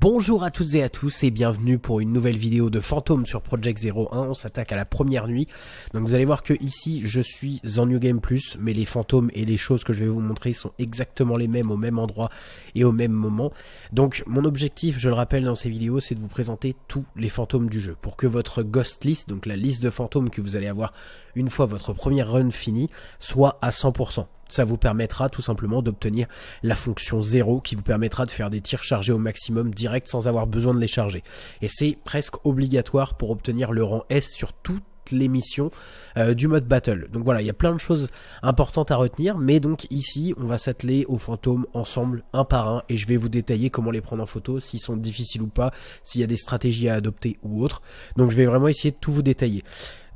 Bonjour à toutes et à tous et bienvenue pour une nouvelle vidéo de fantômes sur Project 01, on s'attaque à la première nuit. Donc vous allez voir que ici je suis en New Game Plus, mais les fantômes et les choses que je vais vous montrer sont exactement les mêmes au même endroit et au même moment. Donc mon objectif, je le rappelle dans ces vidéos, c'est de vous présenter tous les fantômes du jeu, pour que votre ghost list, donc la liste de fantômes que vous allez avoir une fois votre première run fini, soit à 100%. Ça vous permettra tout simplement d'obtenir la fonction 0 qui vous permettra de faire des tirs chargés au maximum direct sans avoir besoin de les charger. Et c'est presque obligatoire pour obtenir le rang S sur toutes les missions euh, du mode battle. Donc voilà, il y a plein de choses importantes à retenir, mais donc ici, on va s'atteler aux fantômes ensemble, un par un, et je vais vous détailler comment les prendre en photo, s'ils sont difficiles ou pas, s'il y a des stratégies à adopter ou autre. Donc je vais vraiment essayer de tout vous détailler.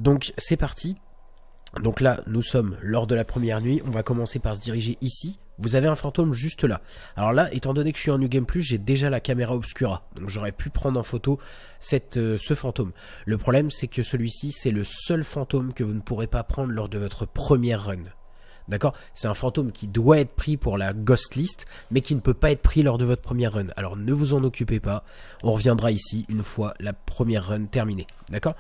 Donc c'est parti, donc là, nous sommes lors de la première nuit, on va commencer par se diriger ici. Vous avez un fantôme juste là. Alors là, étant donné que je suis en New Game Plus, j'ai déjà la caméra obscura. Donc j'aurais pu prendre en photo euh, ce fantôme. Le problème, c'est que celui-ci, c'est le seul fantôme que vous ne pourrez pas prendre lors de votre première run. D'accord C'est un fantôme qui doit être pris pour la ghost list, mais qui ne peut pas être pris lors de votre première run. Alors ne vous en occupez pas, on reviendra ici une fois la première run terminée. D'accord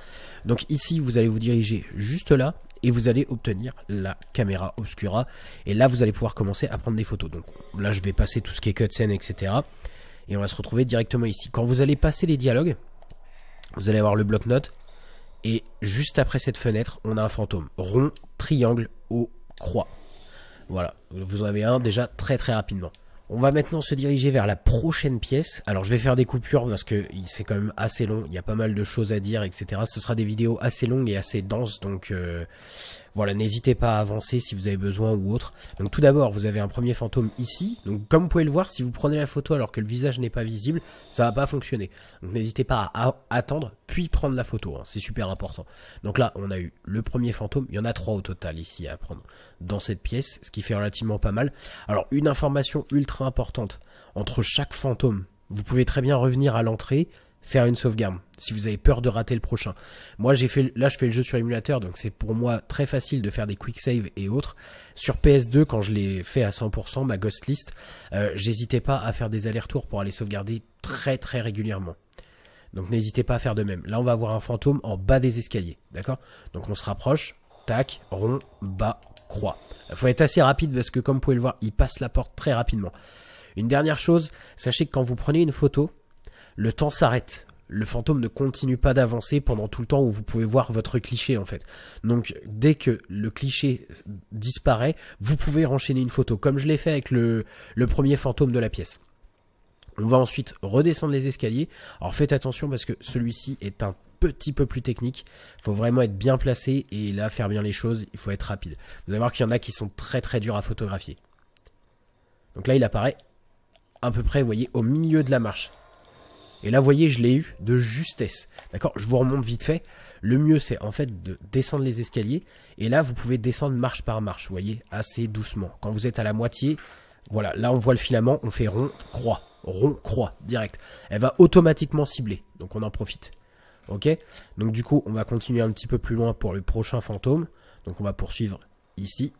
Donc ici, vous allez vous diriger juste là et vous allez obtenir la caméra obscura. Et là, vous allez pouvoir commencer à prendre des photos. Donc là, je vais passer tout ce qui est cutscene, etc. Et on va se retrouver directement ici. Quand vous allez passer les dialogues, vous allez avoir le bloc-notes. Et juste après cette fenêtre, on a un fantôme. Rond, triangle, haut, croix. Voilà, vous en avez un déjà très très rapidement. On va maintenant se diriger vers la prochaine pièce. Alors je vais faire des coupures parce que c'est quand même assez long, il y a pas mal de choses à dire, etc. Ce sera des vidéos assez longues et assez denses, donc euh, voilà, n'hésitez pas à avancer si vous avez besoin ou autre. Donc tout d'abord, vous avez un premier fantôme ici. Donc comme vous pouvez le voir, si vous prenez la photo alors que le visage n'est pas visible, ça va pas fonctionner. Donc n'hésitez pas à attendre, puis prendre la photo. Hein. C'est super important. Donc là, on a eu le premier fantôme. Il y en a trois au total ici à prendre dans cette pièce, ce qui fait relativement pas mal. Alors une information ultra importante entre chaque fantôme. Vous pouvez très bien revenir à l'entrée, faire une sauvegarde si vous avez peur de rater le prochain. Moi, j'ai fait là je fais le jeu sur émulateur donc c'est pour moi très facile de faire des quick save et autres. Sur PS2 quand je l'ai fait à 100% ma ghost list, euh, j'hésitais pas à faire des allers-retours pour aller sauvegarder très très régulièrement. Donc n'hésitez pas à faire de même. Là, on va avoir un fantôme en bas des escaliers, d'accord Donc on se rapproche, tac, rond, bas, croix. Il faut être assez rapide parce que comme vous pouvez le voir, il passe la porte très rapidement. Une dernière chose, sachez que quand vous prenez une photo, le temps s'arrête. Le fantôme ne continue pas d'avancer pendant tout le temps où vous pouvez voir votre cliché en fait. Donc dès que le cliché disparaît, vous pouvez enchaîner une photo, comme je l'ai fait avec le, le premier fantôme de la pièce. On va ensuite redescendre les escaliers. Alors faites attention parce que celui-ci est un petit peu plus technique. Il faut vraiment être bien placé et là faire bien les choses, il faut être rapide. Vous allez voir qu'il y en a qui sont très très durs à photographier. Donc là il apparaît à peu près, vous voyez, au milieu de la marche. Et là, vous voyez, je l'ai eu de justesse. D'accord Je vous remonte vite fait. Le mieux, c'est en fait de descendre les escaliers. Et là, vous pouvez descendre marche par marche, vous voyez, assez doucement. Quand vous êtes à la moitié, voilà, là, on voit le filament, on fait rond, croix, rond, croix, direct. Elle va automatiquement cibler, donc on en profite. Ok Donc du coup, on va continuer un petit peu plus loin pour le prochain fantôme. Donc on va poursuivre ici.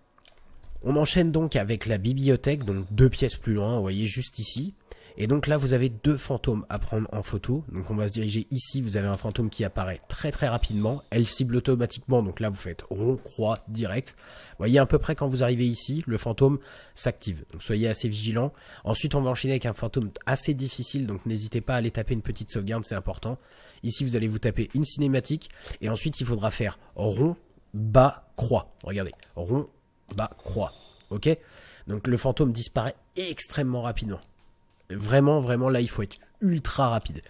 On enchaîne donc avec la bibliothèque, donc deux pièces plus loin, vous voyez, juste ici. Et donc là, vous avez deux fantômes à prendre en photo. Donc on va se diriger ici, vous avez un fantôme qui apparaît très très rapidement. Elle cible automatiquement, donc là vous faites rond, croix, direct. Vous voyez à peu près quand vous arrivez ici, le fantôme s'active. Donc soyez assez vigilant. Ensuite, on va enchaîner avec un fantôme assez difficile, donc n'hésitez pas à aller taper une petite sauvegarde, c'est important. Ici, vous allez vous taper une cinématique. Et ensuite, il faudra faire rond, bas, croix. Regardez, rond, bas, croix. Ok Donc le fantôme disparaît extrêmement rapidement. Vraiment, vraiment, là, il faut être ultra rapide.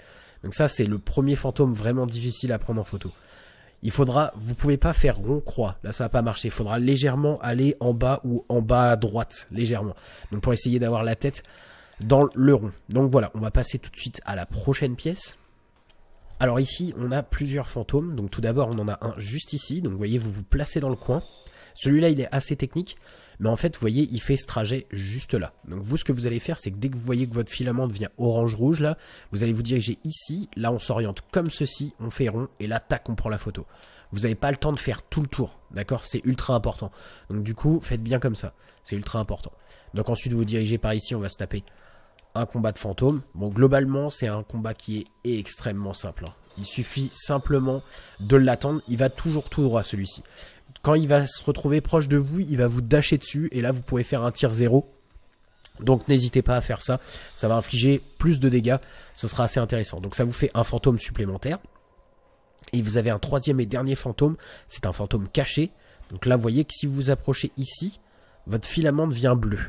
Donc ça, c'est le premier fantôme vraiment difficile à prendre en photo. Il faudra, vous pouvez pas faire rond croix. Là, ça va pas marcher. Il faudra légèrement aller en bas ou en bas à droite, légèrement. Donc pour essayer d'avoir la tête dans le rond. Donc voilà, on va passer tout de suite à la prochaine pièce. Alors ici, on a plusieurs fantômes. Donc tout d'abord, on en a un juste ici. Donc vous voyez, vous vous placez dans le coin. Celui-là, il est assez technique. Mais en fait, vous voyez, il fait ce trajet juste là. Donc vous, ce que vous allez faire, c'est que dès que vous voyez que votre filament devient orange-rouge, là, vous allez vous diriger ici. Là, on s'oriente comme ceci, on fait rond, et là, tac, on prend la photo. Vous n'avez pas le temps de faire tout le tour, d'accord C'est ultra important. Donc du coup, faites bien comme ça. C'est ultra important. Donc ensuite, vous vous dirigez par ici, on va se taper un combat de fantôme. Bon, globalement, c'est un combat qui est extrêmement simple. Hein. Il suffit simplement de l'attendre. Il va toujours tout droit celui-ci. Quand il va se retrouver proche de vous, il va vous dasher dessus et là vous pouvez faire un tir zéro. Donc n'hésitez pas à faire ça, ça va infliger plus de dégâts, ce sera assez intéressant. Donc ça vous fait un fantôme supplémentaire. Et vous avez un troisième et dernier fantôme, c'est un fantôme caché. Donc là vous voyez que si vous vous approchez ici, votre filament devient bleu.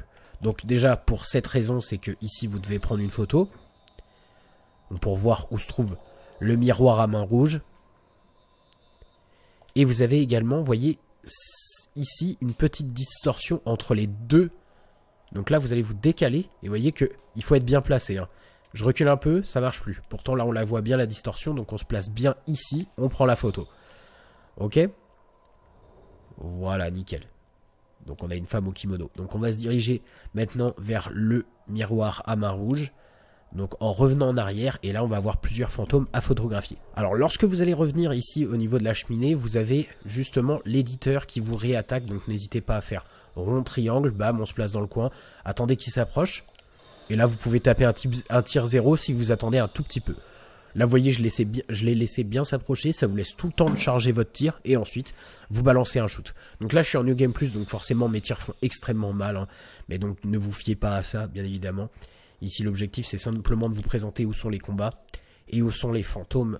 Donc déjà pour cette raison c'est que ici vous devez prendre une photo pour voir où se trouve le miroir à main rouge. Et vous avez également, vous voyez, ici une petite distorsion entre les deux. Donc là, vous allez vous décaler et voyez que il faut être bien placé. Hein. Je recule un peu, ça marche plus. Pourtant, là, on la voit bien la distorsion, donc on se place bien ici, on prend la photo. Ok Voilà, nickel. Donc on a une femme au kimono. Donc on va se diriger maintenant vers le miroir à main rouge. Donc en revenant en arrière, et là on va avoir plusieurs fantômes à photographier. Alors lorsque vous allez revenir ici au niveau de la cheminée, vous avez justement l'éditeur qui vous réattaque, donc n'hésitez pas à faire rond, triangle, bam, on se place dans le coin, attendez qu'il s'approche, et là vous pouvez taper un, tir zéro si vous attendez un tout petit peu. Là, vous voyez, je l'ai laissé bien s'approcher. Ça vous laisse tout le temps de charger votre tir. Et ensuite, vous balancez un shoot. Donc là, je suis en New Game Plus. Donc forcément, mes tirs font extrêmement mal. Hein. mais donc, ne vous fiez pas à ça, bien évidemment. Ici, l'objectif, c'est simplement de vous présenter où sont les combats et où sont les fantômes.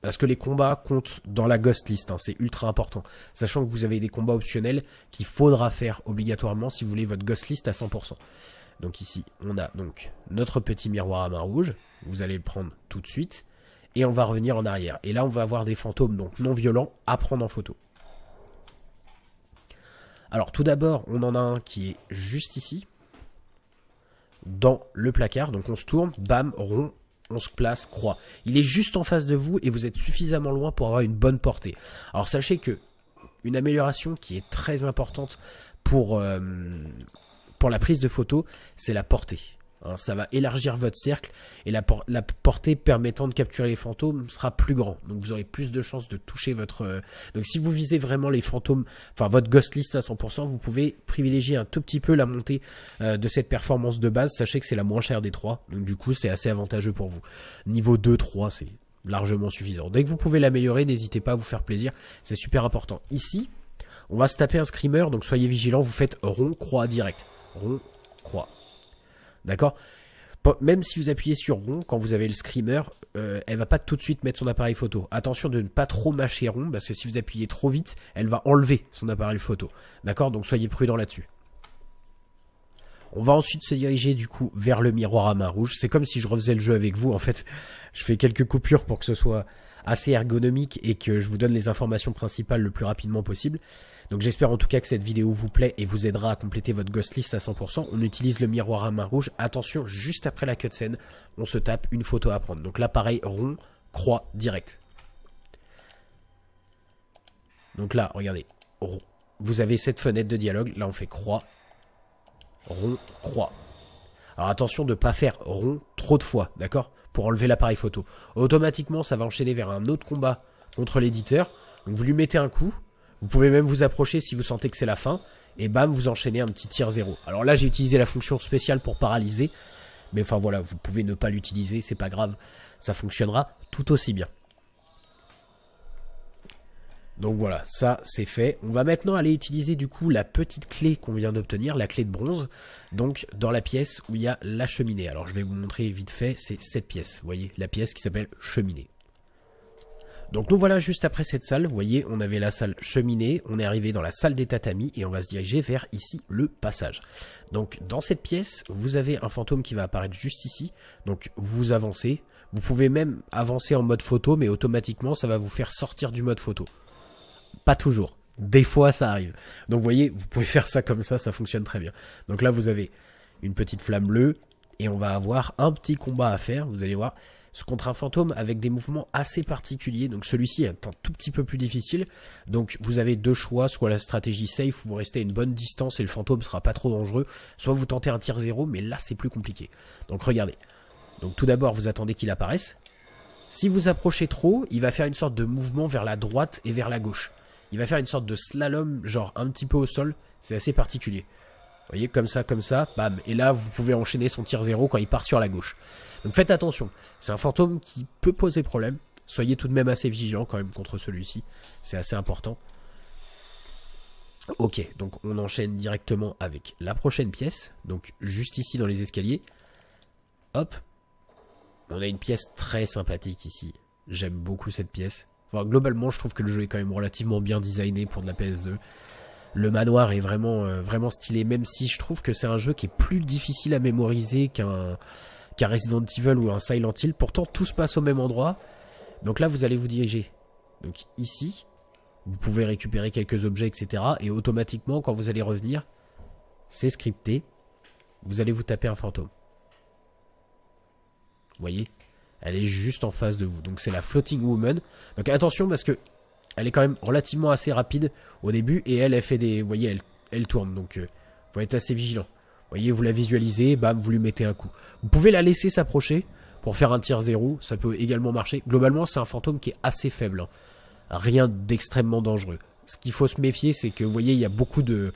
Parce que les combats comptent dans la ghost list, hein, c'est ultra important. Sachant que vous avez des combats optionnels qu'il faudra faire obligatoirement si vous voulez votre ghost list à 100%. Donc ici, on a donc notre petit miroir à main rouge. Vous allez le prendre tout de suite. Et on va revenir en arrière. Et là, on va avoir des fantômes donc non violents à prendre en photo. Alors tout d'abord, on en a un qui est juste ici dans le placard. Donc on se tourne, bam, rond, on se place, croix. Il est juste en face de vous et vous êtes suffisamment loin pour avoir une bonne portée. Alors sachez que une amélioration qui est très importante pour, euh, pour la prise de photo, c'est la portée. Hein, ça va élargir votre cercle et la, portée permettant de capturer les fantômes sera plus grande. Donc vous aurez plus de chances de toucher votre. Euh, donc si vous visez vraiment les fantômes, enfin votre ghost list à 100%, vous pouvez privilégier un tout petit peu la montée euh, de cette performance de base. Sachez que c'est la moins chère des trois, donc du coup c'est assez avantageux pour vous. Niveau 2-3, c'est largement suffisant. Dès que vous pouvez l'améliorer, n'hésitez pas à vous faire plaisir, c'est super important. Ici, on va se taper un screamer, donc soyez vigilant, vous faites rond, croix, direct. Rond, croix. D'accord même si vous appuyez sur rond, quand vous avez le screamer, elle euh, elle va pas tout de suite mettre son appareil photo. Attention de ne pas trop mâcher rond, parce que si vous appuyez trop vite, elle va enlever son appareil photo. D'accord Donc soyez prudent là-dessus. On va ensuite se diriger du coup vers le miroir à main rouge. C'est comme si je refaisais le jeu avec vous. En fait, je fais quelques coupures pour que ce soit assez ergonomique et que je vous donne les informations principales le plus rapidement possible. Donc j'espère en tout cas que cette vidéo vous plaît et vous aidera à compléter votre ghost list à 100%. On utilise le miroir à main rouge. Attention, juste après la cutscene, on se tape une photo à prendre. Donc là pareil, rond, croix, direct. Donc là, regardez, vous avez cette fenêtre de dialogue. Là on fait croix, rond, croix. Alors attention de ne pas faire rond trop de fois, d'accord pour enlever l'appareil photo. Automatiquement, ça va enchaîner vers un autre combat contre l'éditeur. Donc vous lui mettez un coup, vous pouvez même vous approcher si vous sentez que c'est la fin, et bam, vous enchaînez un petit tir zéro. Alors là, j'ai utilisé la fonction spéciale pour paralyser, mais enfin voilà, vous pouvez ne pas l'utiliser, c'est pas grave, ça fonctionnera tout aussi bien. Donc voilà, ça c'est fait. On va maintenant aller utiliser du coup la petite clé qu'on vient d'obtenir, la clé de bronze, donc dans la pièce où il y a la cheminée. Alors je vais vous montrer vite fait, c'est cette pièce, vous voyez, la pièce qui s'appelle cheminée. Donc nous voilà juste après cette salle, vous voyez, on avait la salle cheminée, on est arrivé dans la salle des tatamis et on va se diriger vers ici le passage. Donc dans cette pièce, vous avez un fantôme qui va apparaître juste ici, donc vous avancez, vous pouvez même avancer en mode photo mais automatiquement ça va vous faire sortir du mode photo. Pas toujours. Des fois, ça arrive. Donc, vous voyez, vous pouvez faire ça comme ça, ça fonctionne très bien. Donc là, vous avez une petite flamme bleue et on va avoir un petit combat à faire. Vous allez voir ce contre un fantôme avec des mouvements assez particuliers. Donc celui-ci est un tout petit peu plus difficile. Donc vous avez deux choix, soit la stratégie safe vous restez à une bonne distance et le fantôme sera pas trop dangereux, soit vous tentez un tir zéro, mais là c'est plus compliqué. Donc regardez. Donc tout d'abord vous attendez qu'il apparaisse. Si vous approchez trop, il va faire une sorte de mouvement vers la droite et vers la gauche il va faire une sorte de slalom, genre un petit peu au sol. C'est assez particulier. Vous voyez, comme ça, comme ça, bam. Et là, vous pouvez enchaîner son tir zéro quand il part sur la gauche. Donc faites attention. C'est un fantôme qui peut poser problème. Soyez tout de même assez vigilant quand même contre celui-ci. C'est assez important. Ok, donc on enchaîne directement avec la prochaine pièce. Donc juste ici dans les escaliers. Hop. On a une pièce très sympathique ici. J'aime beaucoup cette pièce globalement, je trouve que le jeu est quand même relativement bien designé pour de la PS2. Le manoir est vraiment, euh, vraiment stylé, même si je trouve que c'est un jeu qui est plus difficile à mémoriser qu'un Resident Evil ou un Silent Hill. Pourtant, tout se passe au même endroit. Donc là, vous allez vous diriger. Donc ici, vous pouvez récupérer quelques objets, etc. Et automatiquement, quand vous allez revenir, c'est scripté. Vous allez vous taper un fantôme. Vous voyez elle est juste en face de vous. Donc c'est la Floating Woman. Donc attention parce que elle est quand même relativement assez rapide au début et elle, elle fait des... Vous voyez, elle, tourne. Donc euh, faut être assez vigilant. Vous voyez, vous la visualisez, bam, vous lui mettez un coup. Vous pouvez la laisser s'approcher pour faire un tir zéro. Ça peut également marcher. Globalement, c'est un fantôme qui est assez faible. Hein. Rien d'extrêmement dangereux. Ce qu'il faut se méfier, c'est que, vous voyez, il y a beaucoup de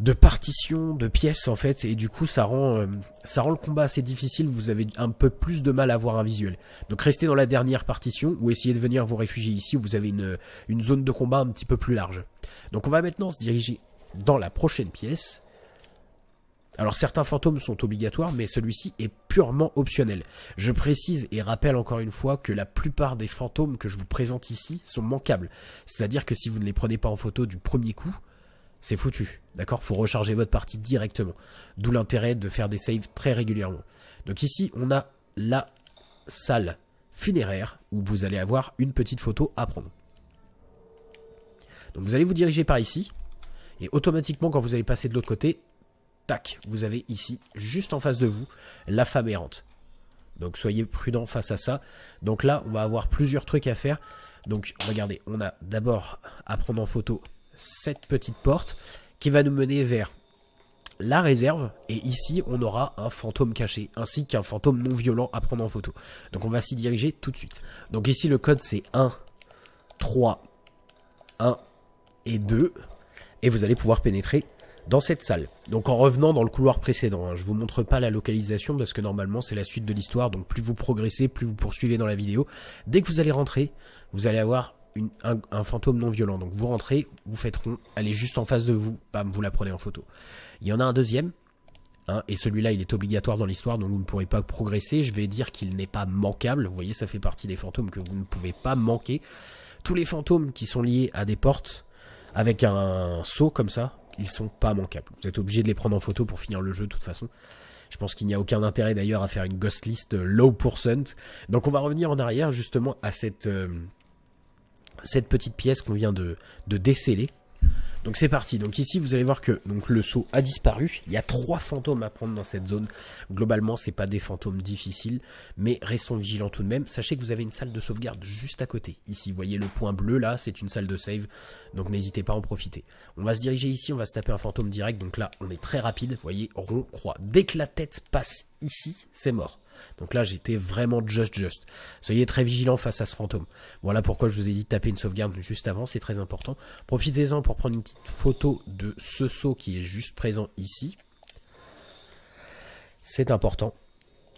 de partitions, de pièces en fait, et du coup ça rend euh, ça rend le combat assez difficile. Vous avez un peu plus de mal à voir un visuel. Donc restez dans la dernière partition ou essayez de venir vous réfugier ici où vous avez une une zone de combat un petit peu plus large. Donc on va maintenant se diriger dans la prochaine pièce. Alors certains fantômes sont obligatoires, mais celui-ci est purement optionnel. Je précise et rappelle encore une fois que la plupart des fantômes que je vous présente ici sont manquables. C'est-à-dire que si vous ne les prenez pas en photo du premier coup, c'est foutu. D'accord Faut recharger votre partie directement. D'où l'intérêt de faire des saves très régulièrement. Donc ici, on a la salle funéraire où vous allez avoir une petite photo à prendre. Donc vous allez vous diriger par ici. Et automatiquement, quand vous allez passer de l'autre côté, tac, vous avez ici, juste en face de vous, la femme errante. Donc soyez prudent face à ça. Donc là, on va avoir plusieurs trucs à faire. Donc regardez, on a d'abord à prendre en photo cette petite porte qui va nous mener vers la réserve, et ici on aura un fantôme caché, ainsi qu'un fantôme non violent à prendre en photo. Donc on va s'y diriger tout de suite. Donc ici le code c'est 1, 3, 1 et 2, et vous allez pouvoir pénétrer dans cette salle. Donc en revenant dans le couloir précédent, hein, je vous montre pas la localisation parce que normalement c'est la suite de l'histoire, donc plus vous progressez, plus vous poursuivez dans la vidéo. Dès que vous allez rentrer, vous allez avoir un, fantôme non violent. Donc vous rentrez, vous faites rond, elle est juste en face de vous, bam, vous la prenez en photo. Il y en a un deuxième, hein, et celui-là il est obligatoire dans l'histoire, donc vous ne pourrez pas progresser. Je vais dire qu'il n'est pas manquable, vous voyez, ça fait partie des fantômes que vous ne pouvez pas manquer. Tous les fantômes qui sont liés à des portes, avec un saut comme ça, ils sont pas manquables. Vous êtes obligé de les prendre en photo pour finir le jeu de toute façon. Je pense qu'il n'y a aucun intérêt d'ailleurs à faire une ghost list low percent. Donc on va revenir en arrière justement à cette, euh, cette petite pièce qu'on vient de, déceler. Donc c'est parti. Donc ici, vous allez voir que donc, le saut a disparu. Il y a trois fantômes à prendre dans cette zone. Globalement, c'est pas des fantômes difficiles, mais restons vigilants tout de même. Sachez que vous avez une salle de sauvegarde juste à côté. Ici, vous voyez le point bleu là, c'est une salle de save. Donc n'hésitez pas à en profiter. On va se diriger ici, on va se taper un fantôme direct. Donc là, on est très rapide. Vous voyez, rond, croix. Dès que la tête passe ici, c'est mort. Donc là, j'étais vraiment just just. Soyez très vigilant face à ce fantôme. Voilà pourquoi je vous ai dit de taper une sauvegarde juste avant, c'est très important. Profitez-en pour prendre une petite photo de ce saut qui est juste présent ici. C'est important.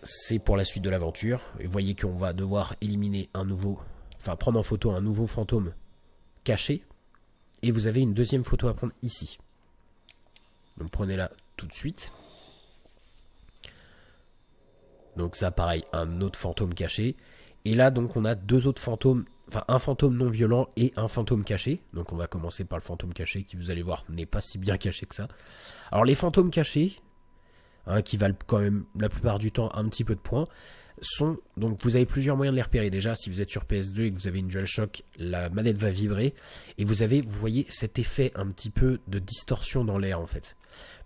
C'est pour la suite de l'aventure. vous voyez qu'on va devoir éliminer un nouveau, enfin prendre en photo un nouveau fantôme caché. Et vous avez une deuxième photo à prendre ici. Donc prenez-la tout de suite. Donc ça pareil, un autre fantôme caché. Et là donc on a deux autres fantômes, enfin un fantôme non violent et un fantôme caché. Donc on va commencer par le fantôme caché qui vous allez voir n'est pas si bien caché que ça. Alors les fantômes cachés, hein, qui valent quand même la plupart du temps un petit peu de points, sont donc vous avez plusieurs moyens de les repérer. Déjà si vous êtes sur PS2 et que vous avez une DualShock, la manette va vibrer et vous avez, vous voyez cet effet un petit peu de distorsion dans l'air en fait.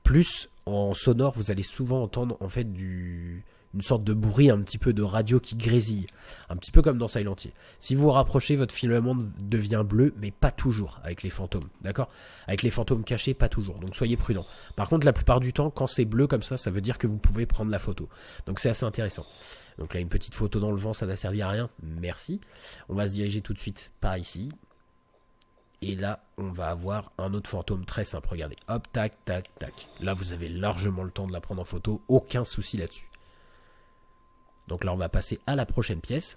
Plus en sonore, vous allez souvent entendre en fait du une sorte de bruit un petit peu de radio qui grésille, un petit peu comme dans Silent Hill. Si vous vous rapprochez, votre filament devient bleu, mais pas toujours avec les fantômes, d'accord Avec les fantômes cachés, pas toujours. Donc soyez prudent. Par contre, la plupart du temps, quand c'est bleu comme ça, ça veut dire que vous pouvez prendre la photo. Donc c'est assez intéressant. Donc là, une petite photo dans le vent, ça n'a servi à rien. Merci. On va se diriger tout de suite par ici. Et là, on va avoir un autre fantôme très simple. Regardez. Hop, tac, tac, tac. Là, vous avez largement le temps de la prendre en photo. Aucun souci là-dessus. Donc là, on va passer à la prochaine pièce.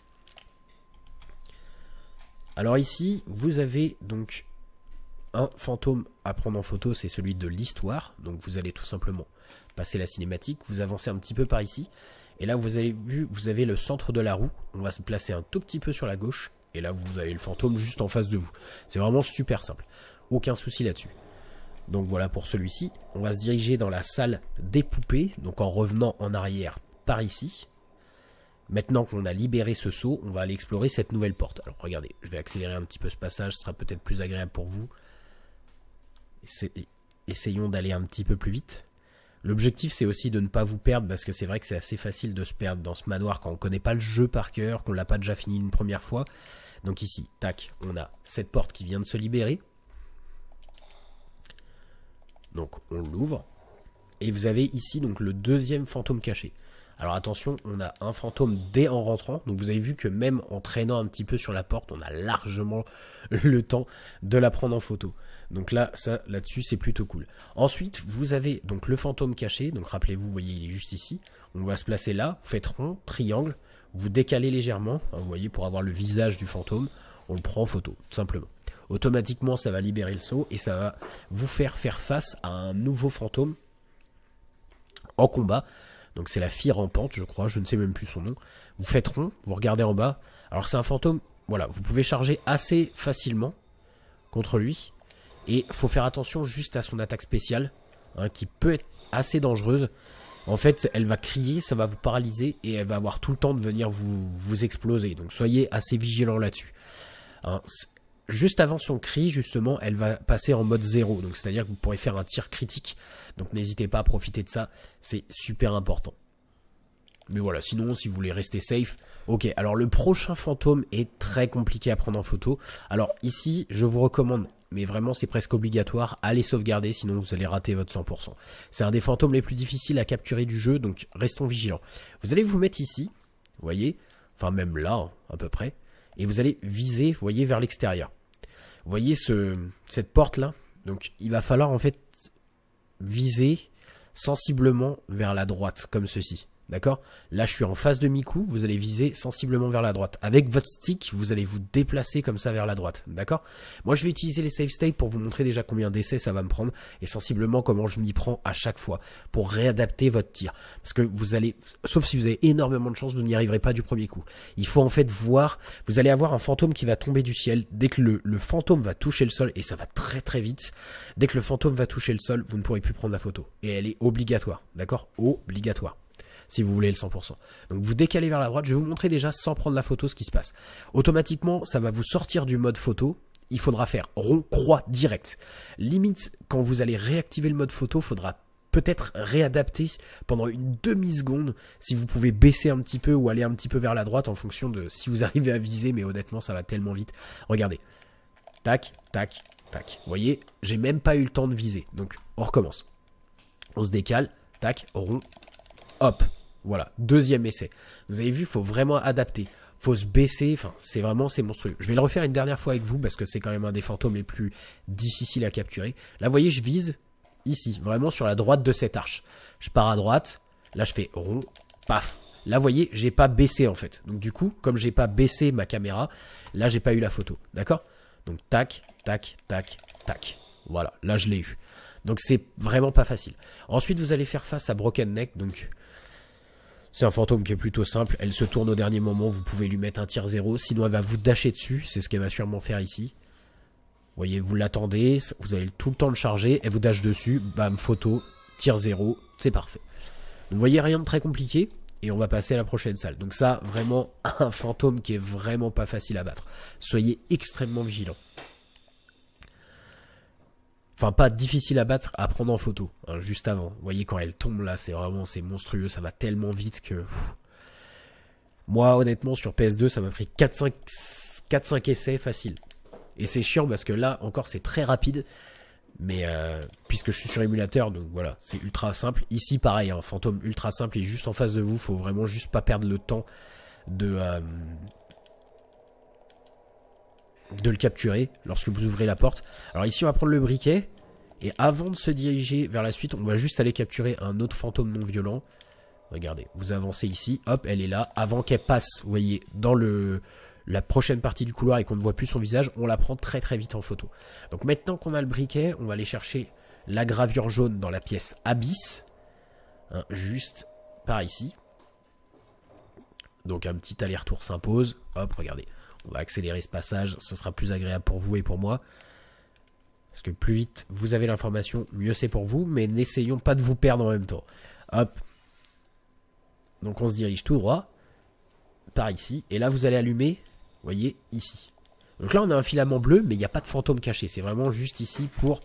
Alors ici, vous avez donc un fantôme à prendre en photo, c'est celui de l'histoire. Donc vous allez tout simplement passer la cinématique, vous avancez un petit peu par ici. Et là, vous avez vu, vous avez le centre de la roue. On va se placer un tout petit peu sur la gauche. Et là, vous avez le fantôme juste en face de vous. C'est vraiment super simple. Aucun souci là-dessus. Donc voilà pour celui-ci. On va se diriger dans la salle des poupées. Donc en revenant en arrière par ici. Maintenant qu'on a libéré ce seau, on va aller explorer cette nouvelle porte. Alors regardez, je vais accélérer un petit peu ce passage, ce sera peut-être plus agréable pour vous. Essayons d'aller un petit peu plus vite. L'objectif c'est aussi de ne pas vous perdre parce que c'est vrai que c'est assez facile de se perdre dans ce manoir quand on connaît pas le jeu par cœur, qu'on l'a pas déjà fini une première fois. Donc ici, tac, on a cette porte qui vient de se libérer. Donc on l'ouvre. Et vous avez ici donc le deuxième fantôme caché. Alors attention, on a un fantôme dès en rentrant, donc vous avez vu que même en traînant un petit peu sur la porte, on a largement le temps de la prendre en photo. Donc là, ça, là-dessus, c'est plutôt cool. Ensuite, vous avez donc le fantôme caché, donc rappelez-vous, vous voyez, il est juste ici. On va se placer là, vous faites rond, triangle, vous décalez légèrement, hein, vous voyez, pour avoir le visage du fantôme, on le prend en photo, tout simplement. Automatiquement, ça va libérer le saut et ça va vous faire faire face à un nouveau fantôme en combat donc c'est la fille rampante, je crois, je ne sais même plus son nom. Vous faites rond, vous regardez en bas. Alors c'est un fantôme, voilà, vous pouvez charger assez facilement contre lui. Et faut faire attention juste à son attaque spéciale, hein, qui peut être assez dangereuse. En fait, elle va crier, ça va vous paralyser et elle va avoir tout le temps de venir vous, vous exploser. Donc soyez assez vigilant là-dessus. Hein, juste avant son cri, justement, elle va passer en mode zéro. Donc, c'est-à-dire que vous pourrez faire un tir critique. Donc, n'hésitez pas à profiter de ça. C'est super important. Mais voilà, sinon, si vous voulez rester safe, ok. Alors, le prochain fantôme est très compliqué à prendre en photo. Alors, ici, je vous recommande, mais vraiment, c'est presque obligatoire, allez sauvegarder, sinon vous allez rater votre 100%. C'est un des fantômes les plus difficiles à capturer du jeu, donc restons vigilants. Vous allez vous mettre ici, vous voyez, enfin même là, hein, à peu près et vous allez viser, voyez, vers l'extérieur. Vous voyez ce, cette porte là Donc il va falloir en fait viser sensiblement vers la droite, comme ceci. D'accord Là, je suis en face de coup vous allez viser sensiblement vers la droite. Avec votre stick, vous allez vous déplacer comme ça vers la droite. D'accord Moi, je vais utiliser les save states pour vous montrer déjà combien d'essais ça va me prendre et sensiblement comment je m'y prends à chaque fois pour réadapter votre tir. Parce que vous allez, sauf si vous avez énormément de chance, vous n'y arriverez pas du premier coup. Il faut en fait voir, vous allez avoir un fantôme qui va tomber du ciel. Dès que le fantôme va toucher le sol, et ça va très très vite, dès que le fantôme va toucher le sol, vous ne pourrez plus prendre la photo. Et elle est obligatoire. D'accord Obligatoire si vous voulez le 100%. Donc vous décalez vers la droite, je vais vous montrer déjà sans prendre la photo ce qui se passe. Automatiquement, ça va vous sortir du mode photo, il faudra faire rond croix direct. Limite, quand vous allez réactiver le mode photo, faudra peut-être réadapter pendant une demi-seconde si vous pouvez baisser un petit peu ou aller un petit peu vers la droite en fonction de si vous arrivez à viser, mais honnêtement ça va tellement vite. Regardez. Tac, tac, tac. Vous voyez, j'ai même pas eu le temps de viser. Donc on recommence. On se décale, tac, rond, hop, voilà, deuxième essai. Vous avez vu, il faut vraiment adapter. Faut se baisser, enfin, c'est vraiment, c'est monstrueux. Je vais le refaire une dernière fois avec vous parce que c'est quand même un des fantômes les plus difficiles à capturer. Là, vous voyez, je vise ici, vraiment sur la droite de cette arche. Je pars à droite, là, je fais rond, paf. Là, vous voyez, j'ai pas baissé en fait. Donc, du coup, comme j'ai pas baissé ma caméra, là, j'ai pas eu la photo. D'accord Donc, tac, tac, tac, tac. Voilà, là, je l'ai eu. Donc, c'est vraiment pas facile. Ensuite, vous allez faire face à Broken Neck. Donc, c'est un fantôme qui est plutôt simple, elle se tourne au dernier moment, vous pouvez lui mettre un tir zéro, sinon elle va vous dasher dessus, c'est ce qu'elle va sûrement faire ici. Vous voyez, vous l'attendez, vous allez tout le temps le charger, elle vous dash dessus, bam, photo, tir zéro, c'est parfait. vous voyez, rien de très compliqué, et on va passer à la prochaine salle. Donc ça, vraiment, un fantôme qui est vraiment pas facile à battre. Soyez extrêmement vigilants. Enfin, pas difficile à battre, à prendre en photo, hein, juste avant. Vous voyez, quand elle tombe là, c'est vraiment, c'est monstrueux, ça va tellement vite que... Moi, honnêtement, sur PS2, ça m'a pris 4-5 essais faciles. Et c'est chiant parce que là, encore, c'est très rapide. Mais euh, puisque je suis sur émulateur, donc voilà, c'est ultra simple. Ici, pareil, un hein, fantôme ultra simple, il est juste en face de vous. Faut vraiment juste pas perdre le temps de, euh, de le capturer lorsque vous ouvrez la porte. Alors ici on va prendre le briquet. Et avant de se diriger vers la suite, on va juste aller capturer un autre fantôme non violent. Regardez, vous avancez ici, hop, elle est là. Avant qu'elle passe, vous voyez, dans le, la prochaine partie du couloir et qu'on ne voit plus son visage, on la prend très très vite en photo. Donc maintenant qu'on a le briquet, on va aller chercher la gravure jaune dans la pièce Abyss. Hein, juste par ici. Donc un petit aller-retour s'impose. Hop, regardez on va accélérer ce passage, ce sera plus agréable pour vous et pour moi. Parce que plus vite vous avez l'information, mieux c'est pour vous, mais n'essayons pas de vous perdre en même temps. Hop. Donc on se dirige tout droit, par ici, et là vous allez allumer, voyez, ici. Donc là on a un filament bleu, mais il n'y a pas de fantôme caché, c'est vraiment juste ici pour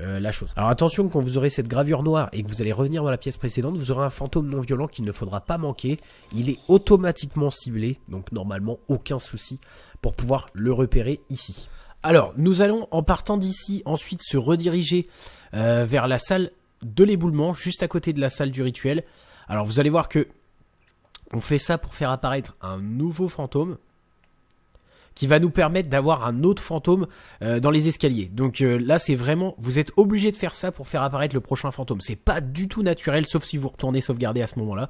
euh, Alors attention, quand vous aurez cette gravure noire et que vous allez revenir dans la pièce précédente, vous aurez un fantôme non violent qu'il ne faudra pas manquer. Il est automatiquement ciblé, donc normalement aucun souci pour pouvoir le repérer ici. Alors, nous allons en partant d'ici ensuite se rediriger euh, vers la salle de l'éboulement, juste à côté de la salle du rituel. Alors vous allez voir que on fait ça pour faire apparaître un nouveau fantôme, qui va nous permettre d'avoir un autre fantôme euh, dans les escaliers. Donc euh, là, c'est vraiment, vous êtes obligé de faire ça pour faire apparaître le prochain fantôme. C'est pas du tout naturel, sauf si vous retournez sauvegarder à ce moment-là.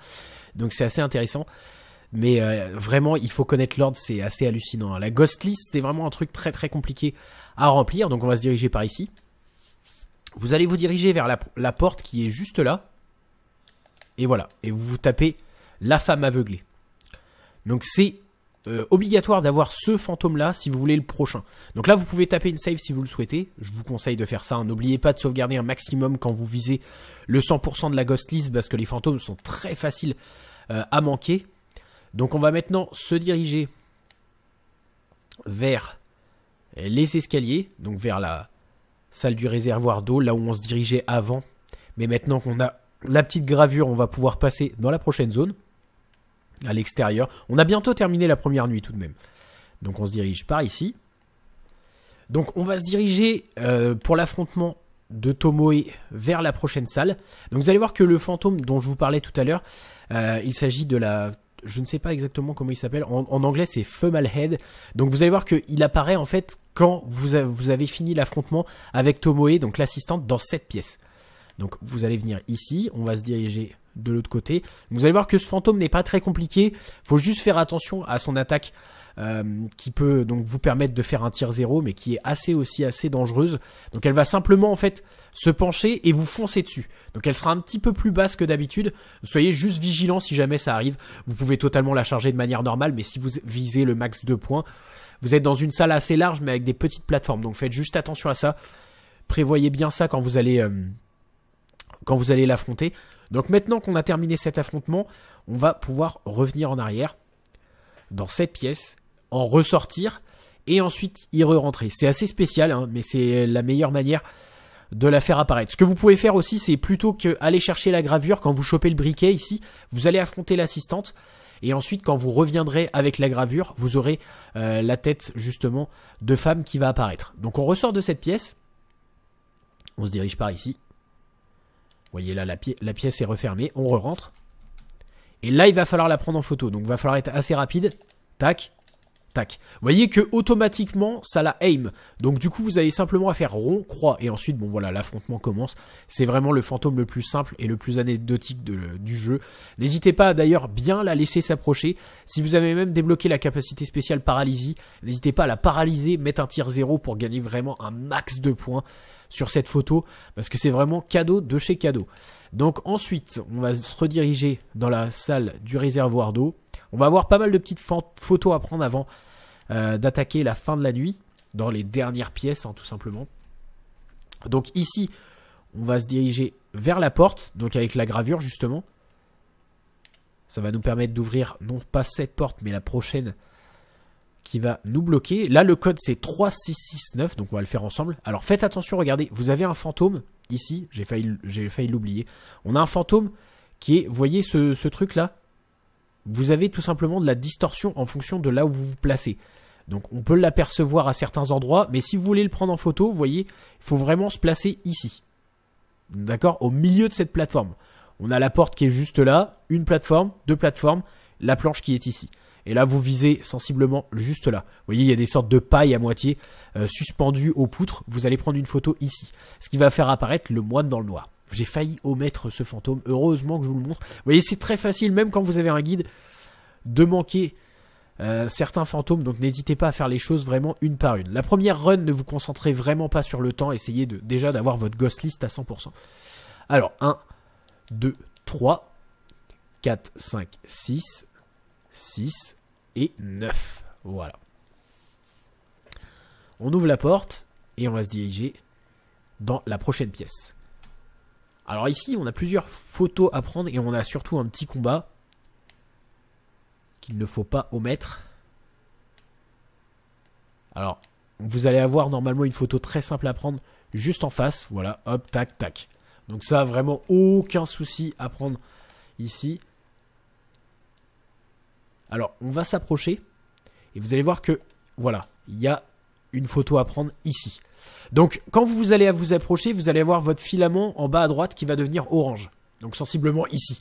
Donc c'est assez intéressant. Mais euh, vraiment, il faut connaître l'ordre, c'est assez hallucinant. Hein. La ghost list, c'est vraiment un truc très très compliqué à remplir. Donc on va se diriger par ici. Vous allez vous diriger vers la, la porte qui est juste là. Et voilà. Et vous vous tapez la femme aveuglée. Donc c'est euh, obligatoire d'avoir ce fantôme-là si vous voulez le prochain. Donc là, vous pouvez taper une save si vous le souhaitez. Je vous conseille de faire ça. N'oubliez pas de sauvegarder un maximum quand vous visez le 100% de la ghost list parce que les fantômes sont très faciles euh, à manquer. Donc on va maintenant se diriger vers les escaliers, donc vers la salle du réservoir d'eau, là où on se dirigeait avant. Mais maintenant qu'on a la petite gravure, on va pouvoir passer dans la prochaine zone à l'extérieur. On a bientôt terminé la première nuit tout de même. Donc on se dirige par ici. Donc on va se diriger euh, pour l'affrontement de Tomoe vers la prochaine salle. Donc vous allez voir que le fantôme dont je vous parlais tout à l'heure, euh, il s'agit de la... Je ne sais pas exactement comment il s'appelle. En, anglais, c'est Female Head. Donc vous allez voir qu'il apparaît en fait quand vous, vous avez fini l'affrontement avec Tomoe, donc l'assistante, dans cette pièce. Donc vous allez venir ici. On va se diriger de l'autre côté. Vous allez voir que ce fantôme n'est pas très compliqué. Faut juste faire attention à son attaque euh, qui peut donc vous permettre de faire un tir zéro, mais qui est assez aussi assez dangereuse. Donc elle va simplement en fait se pencher et vous foncer dessus. Donc elle sera un petit peu plus basse que d'habitude. Soyez juste vigilant si jamais ça arrive. Vous pouvez totalement la charger de manière normale, mais si vous visez le max de points, vous êtes dans une salle assez large, mais avec des petites plateformes. Donc faites juste attention à ça. Prévoyez bien ça quand vous allez euh, quand vous allez l'affronter. Donc maintenant qu'on a terminé cet affrontement, on va pouvoir revenir en arrière dans cette pièce, en ressortir et ensuite y re-rentrer. C'est assez spécial, hein, mais c'est la meilleure manière de la faire apparaître. Ce que vous pouvez faire aussi, c'est plutôt qu'aller chercher la gravure, quand vous chopez le briquet ici, vous allez affronter l'assistante. Et ensuite, quand vous reviendrez avec la gravure, vous aurez euh, la tête justement de femme qui va apparaître. Donc on ressort de cette pièce. On se dirige par ici voyez là, la, pièce est refermée, on re-rentre. Et là, il va falloir la prendre en photo, donc il va falloir être assez rapide. Tac, tac. Vous voyez que automatiquement, ça la aim. Donc du coup, vous avez simplement à faire rond, croix, et ensuite, bon voilà, l'affrontement commence. C'est vraiment le fantôme le plus simple et le plus anecdotique du jeu. N'hésitez pas d'ailleurs bien la laisser s'approcher. Si vous avez même débloqué la capacité spéciale paralysie, n'hésitez pas à la paralyser, mettre un tir zéro pour gagner vraiment un max de points sur cette photo parce que c'est vraiment cadeau de chez cadeau. Donc ensuite, on va se rediriger dans la salle du réservoir d'eau. On va avoir pas mal de petites photos à prendre avant euh, d'attaquer la fin de la nuit dans les dernières pièces hein, tout simplement. Donc ici, on va se diriger vers la porte, donc avec la gravure justement. Ça va nous permettre d'ouvrir non pas cette porte mais la prochaine qui va nous bloquer. Là, le code c'est 3669, donc on va le faire ensemble. Alors faites attention, regardez, vous avez un fantôme ici, j'ai failli, failli l'oublier. On a un fantôme qui est, voyez ce, ce truc là Vous avez tout simplement de la distorsion en fonction de là où vous vous placez. Donc on peut l'apercevoir à certains endroits, mais si vous voulez le prendre en photo, vous voyez, il faut vraiment se placer ici. D'accord Au milieu de cette plateforme. On a la porte qui est juste là, une plateforme, deux plateformes, la planche qui est ici. Et là, vous visez sensiblement juste là. Vous voyez, il y a des sortes de pailles à moitié euh, suspendues aux poutres. Vous allez prendre une photo ici, ce qui va faire apparaître le moine dans le noir. J'ai failli omettre ce fantôme. Heureusement que je vous le montre. Vous voyez, c'est très facile, même quand vous avez un guide, de manquer euh, certains fantômes. Donc n'hésitez pas à faire les choses vraiment une par une. La première run, ne vous concentrez vraiment pas sur le temps. Essayez de, déjà d'avoir votre ghost list à 100%. Alors, 1, 2, 3, 4, 5, 6, 6 et 9. Voilà. On ouvre la porte et on va se diriger dans la prochaine pièce. Alors ici, on a plusieurs photos à prendre et on a surtout un petit combat qu'il ne faut pas omettre. Alors, vous allez avoir normalement une photo très simple à prendre juste en face. Voilà, hop, tac, tac. Donc ça, vraiment, aucun souci à prendre ici. Alors, on va s'approcher et vous allez voir que, voilà, il y a une photo à prendre ici. Donc, quand vous allez vous approcher, vous allez avoir votre filament en bas à droite qui va devenir orange. Donc, sensiblement ici.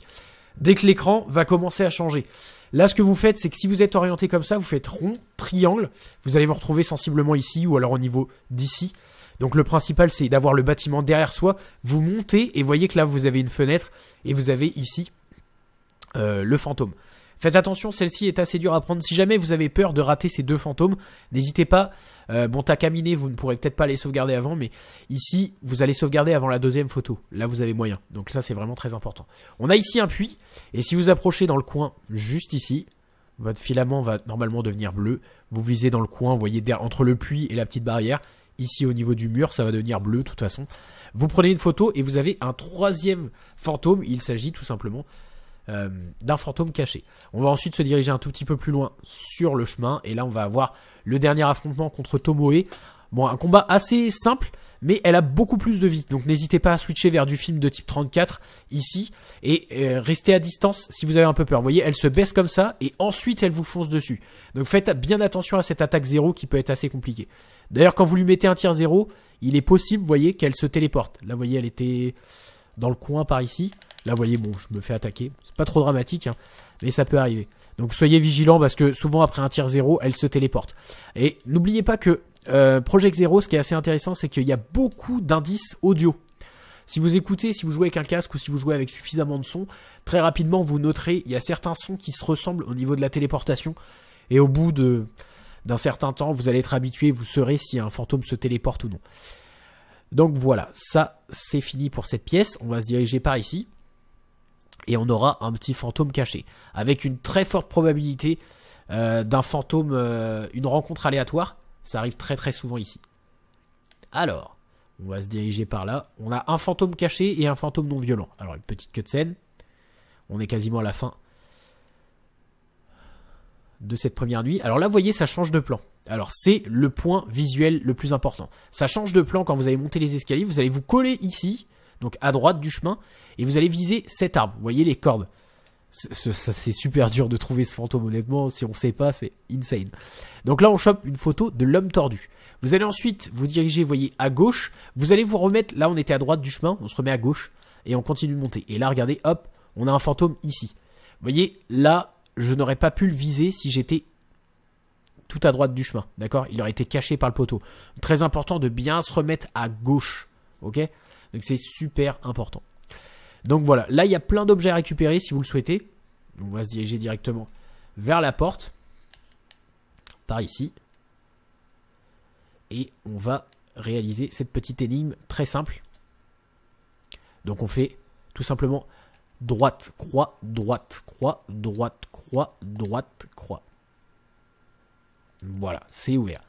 Dès que l'écran va commencer à changer. Là, ce que vous faites, c'est que si vous êtes orienté comme ça, vous faites rond, triangle, vous allez vous retrouver sensiblement ici ou alors au niveau d'ici. Donc le principal, c'est d'avoir le bâtiment derrière soi. Vous montez et voyez que là, vous avez une fenêtre et vous avez ici euh, le fantôme. Faites attention, celle-ci est assez dure à prendre. Si jamais vous avez peur de rater ces deux fantômes, n'hésitez pas. Euh, bon, ta caminé, vous ne pourrez peut-être pas les sauvegarder avant, mais ici, vous allez sauvegarder avant la deuxième photo. Là, vous avez moyen. Donc ça, c'est vraiment très important. On a ici un puits, et si vous approchez dans le coin, juste ici, votre filament va normalement devenir bleu. Vous visez dans le coin, vous voyez entre le puits et la petite barrière. Ici, au niveau du mur, ça va devenir bleu, de toute façon. Vous prenez une photo et vous avez un troisième fantôme. Il s'agit tout simplement euh, d'un fantôme caché. On va ensuite se diriger un tout petit peu plus loin sur le chemin, et là on va avoir le dernier affrontement contre Tomoe. Bon, un combat assez simple, mais elle a beaucoup plus de vie. Donc n'hésitez pas à switcher vers du film de type 34 ici et euh, restez à distance si vous avez un peu peur. Vous voyez, elle se baisse comme ça et ensuite elle vous fonce dessus. Donc faites bien attention à cette attaque 0 qui peut être assez compliquée. D'ailleurs, quand vous lui mettez un tir 0, il est possible, vous voyez, qu'elle se téléporte. Là, vous voyez, elle était dans le coin par ici. Là, vous voyez, bon, je me fais attaquer. C'est pas trop dramatique, hein, mais ça peut arriver. Donc soyez vigilants parce que souvent après un tir zéro, elle se téléporte. Et n'oubliez pas que euh, Project Zero, ce qui est assez intéressant, c'est qu'il y a beaucoup d'indices audio. Si vous écoutez, si vous jouez avec un casque ou si vous jouez avec suffisamment de sons, très rapidement vous noterez, il y a certains sons qui se ressemblent au niveau de la téléportation. Et au bout de d'un certain temps, vous allez être habitué, vous saurez si un fantôme se téléporte ou non. Donc voilà, ça c'est fini pour cette pièce. On va se diriger par ici. Et on aura un petit fantôme caché. Avec une très forte probabilité euh, d'un fantôme, euh, une rencontre aléatoire. Ça arrive très très souvent ici. Alors, on va se diriger par là. On a un fantôme caché et un fantôme non violent. Alors une petite queue de scène. On est quasiment à la fin de cette première nuit. Alors là, vous voyez, ça change de plan. Alors c'est le point visuel le plus important. Ça change de plan quand vous allez monter les escaliers. Vous allez vous coller ici, donc à droite du chemin, et vous allez viser cet arbre. Vous voyez les cordes. C'est super dur de trouver ce fantôme honnêtement. Si on ne sait pas, c'est insane. Donc là, on chope une photo de l'homme tordu. Vous allez ensuite vous diriger, vous voyez, à gauche. Vous allez vous remettre, là on était à droite du chemin, on se remet à gauche, et on continue de monter. Et là, regardez, hop, on a un fantôme ici. Vous voyez, là, je n'aurais pas pu le viser si j'étais tout à droite du chemin, d'accord Il aurait été caché par le poteau. Très important de bien se remettre à gauche, ok Donc c'est super important. Donc voilà, là il y a plein d'objets à récupérer si vous le souhaitez. On va se diriger directement vers la porte, par ici. Et on va réaliser cette petite énigme très simple. Donc on fait tout simplement droite, croix, droite, croix, droite, croix, droite, croix. Voilà, c'est ouvert.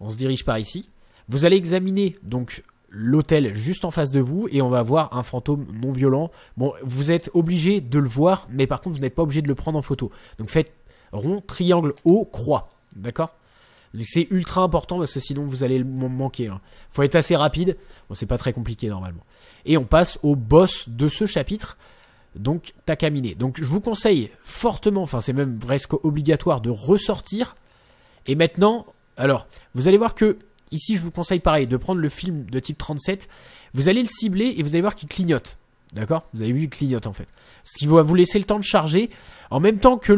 On se dirige par ici. Vous allez examiner donc l'hôtel juste en face de vous et on va voir un fantôme non violent. Bon, vous êtes obligé de le voir, mais par contre vous n'êtes pas obligé de le prendre en photo. Donc faites rond, triangle, haut, croix. D'accord c'est ultra important parce que sinon vous allez le manquer. Il hein. Faut être assez rapide. Bon, c'est pas très compliqué normalement. Et on passe au boss de ce chapitre donc Takamine. Donc je vous conseille fortement, enfin c'est même presque obligatoire de ressortir. Et maintenant, alors, vous allez voir que ici je vous conseille pareil de prendre le film de type 37. Vous allez le cibler et vous allez voir qu'il clignote. D'accord Vous avez vu, il clignote en fait. Ce qui va vous laisser le temps de charger. En même temps que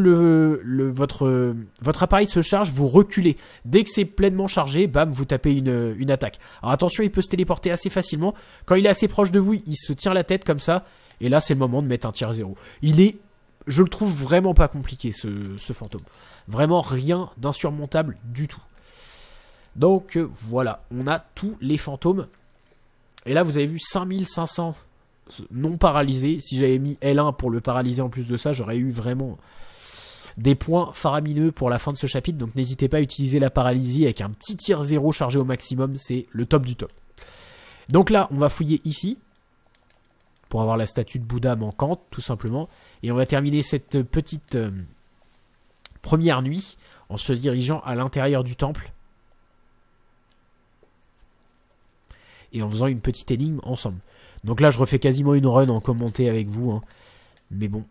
votre, votre appareil se charge, vous reculez. Dès que c'est pleinement chargé, bam, vous tapez une, une attaque. Alors attention, il peut se téléporter assez facilement. Quand il est assez proche de vous, il se tient la tête comme ça. Et là, c'est le moment de mettre un tir zéro. Il est, je le trouve vraiment pas compliqué, ce, fantôme. Vraiment rien d'insurmontable du tout. Donc euh, voilà, on a tous les fantômes. Et là, vous avez vu 5500 non paralysés. Si j'avais mis L1 pour le paralyser en plus de ça, j'aurais eu vraiment des points faramineux pour la fin de ce chapitre. Donc n'hésitez pas à utiliser la paralysie avec un petit tir zéro chargé au maximum. C'est le top du top. Donc là, on va fouiller ici pour avoir la statue de Bouddha manquante, tout simplement. Et on va terminer cette petite euh, première nuit en se dirigeant à l'intérieur du temple et en faisant une petite énigme ensemble. Donc là, je refais quasiment une run en commenté avec vous, hein. mais bon,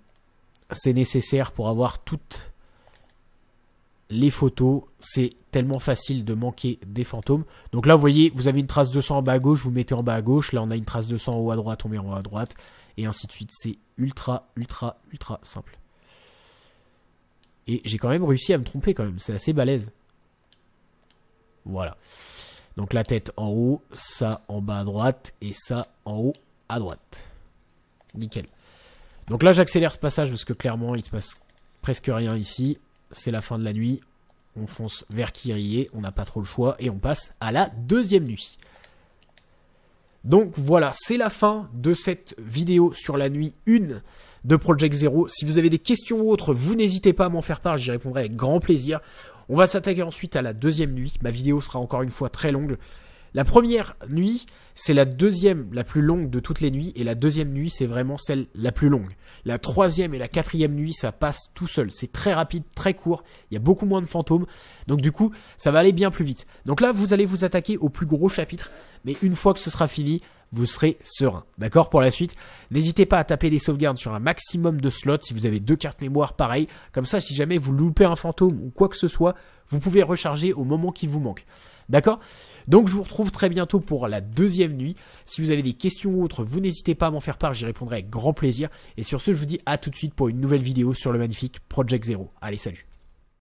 c'est nécessaire pour avoir toutes les photos, c'est tellement facile de manquer des fantômes. Donc là, vous voyez, vous avez une trace de sang en bas à gauche, vous mettez en bas à gauche. Là, on a une trace de sang en haut à droite, on met en haut à droite. Et ainsi de suite. C'est ultra, ultra, ultra simple. Et j'ai quand même réussi à me tromper quand même. C'est assez balèze. Voilà. Donc la tête en haut, ça en bas à droite et ça en haut à droite. Nickel. Donc là, j'accélère ce passage parce que clairement, il se passe presque rien ici c'est la fin de la nuit, on fonce vers Kyrie, on n'a pas trop le choix et on passe à la deuxième nuit. Donc voilà, c'est la fin de cette vidéo sur la nuit 1 de Project Zero. Si vous avez des questions ou autres, vous n'hésitez pas à m'en faire part, j'y répondrai avec grand plaisir. On va s'attaquer ensuite à la deuxième nuit. Ma vidéo sera encore une fois très longue. La première nuit, c'est la deuxième la plus longue de toutes les nuits, et la deuxième nuit, c'est vraiment celle la plus longue. La troisième et la quatrième nuit, ça passe tout seul. C'est très rapide, très court, il y a beaucoup moins de fantômes, donc du coup, ça va aller bien plus vite. Donc là, vous allez vous attaquer au plus gros chapitre, mais une fois que ce sera fini, vous serez serein. D'accord Pour la suite, n'hésitez pas à taper des sauvegardes sur un maximum de slots si vous avez deux cartes mémoire pareil. Comme ça, si jamais vous loupez un fantôme ou quoi que ce soit, vous pouvez recharger au moment qui vous manque. D'accord Donc je vous retrouve très bientôt pour la deuxième nuit. Si vous avez des questions ou autres, vous n'hésitez pas à m'en faire part, j'y répondrai avec grand plaisir. Et sur ce, je vous dis à tout de suite pour une nouvelle vidéo sur le magnifique Project Zero. Allez, salut